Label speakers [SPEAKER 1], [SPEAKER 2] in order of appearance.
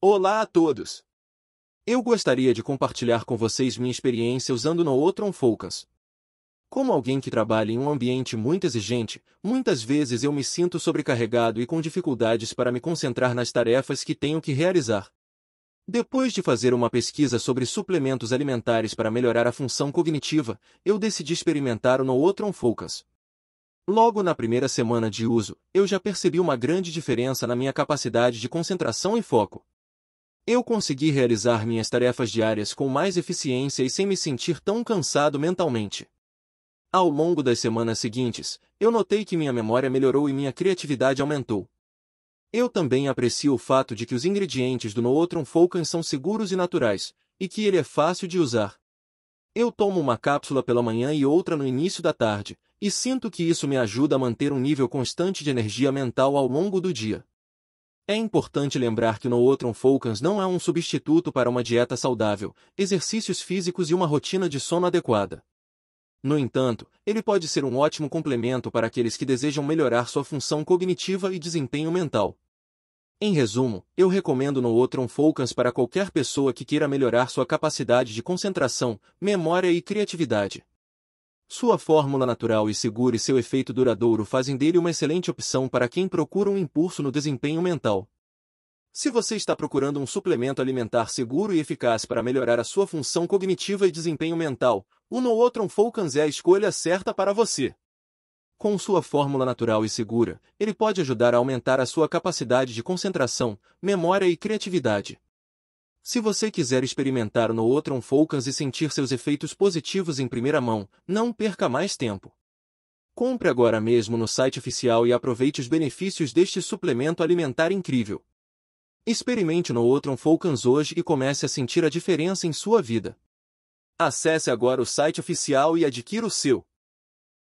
[SPEAKER 1] Olá a todos! Eu gostaria de compartilhar com vocês minha experiência usando no Outron Focus. Como alguém que trabalha em um ambiente muito exigente, muitas vezes eu me sinto sobrecarregado e com dificuldades para me concentrar nas tarefas que tenho que realizar. Depois de fazer uma pesquisa sobre suplementos alimentares para melhorar a função cognitiva, eu decidi experimentar o Nootron Focus. Logo na primeira semana de uso, eu já percebi uma grande diferença na minha capacidade de concentração e foco. Eu consegui realizar minhas tarefas diárias com mais eficiência e sem me sentir tão cansado mentalmente. Ao longo das semanas seguintes, eu notei que minha memória melhorou e minha criatividade aumentou. Eu também aprecio o fato de que os ingredientes do Nootron Falcon são seguros e naturais, e que ele é fácil de usar. Eu tomo uma cápsula pela manhã e outra no início da tarde, e sinto que isso me ajuda a manter um nível constante de energia mental ao longo do dia. É importante lembrar que no Outron Focus não é um substituto para uma dieta saudável, exercícios físicos e uma rotina de sono adequada. No entanto, ele pode ser um ótimo complemento para aqueles que desejam melhorar sua função cognitiva e desempenho mental. Em resumo, eu recomendo no Outron Focus para qualquer pessoa que queira melhorar sua capacidade de concentração, memória e criatividade. Sua fórmula natural e segura e seu efeito duradouro fazem dele uma excelente opção para quem procura um impulso no desempenho mental. Se você está procurando um suplemento alimentar seguro e eficaz para melhorar a sua função cognitiva e desempenho mental, o Nootron Focus é a escolha certa para você. Com sua fórmula natural e segura, ele pode ajudar a aumentar a sua capacidade de concentração, memória e criatividade. Se você quiser experimentar no Otron Falcons e sentir seus efeitos positivos em primeira mão, não perca mais tempo. Compre agora mesmo no site oficial e aproveite os benefícios deste suplemento alimentar incrível. Experimente no Otron Falcons hoje e comece a sentir a diferença em sua vida. Acesse agora o site oficial e adquira o seu.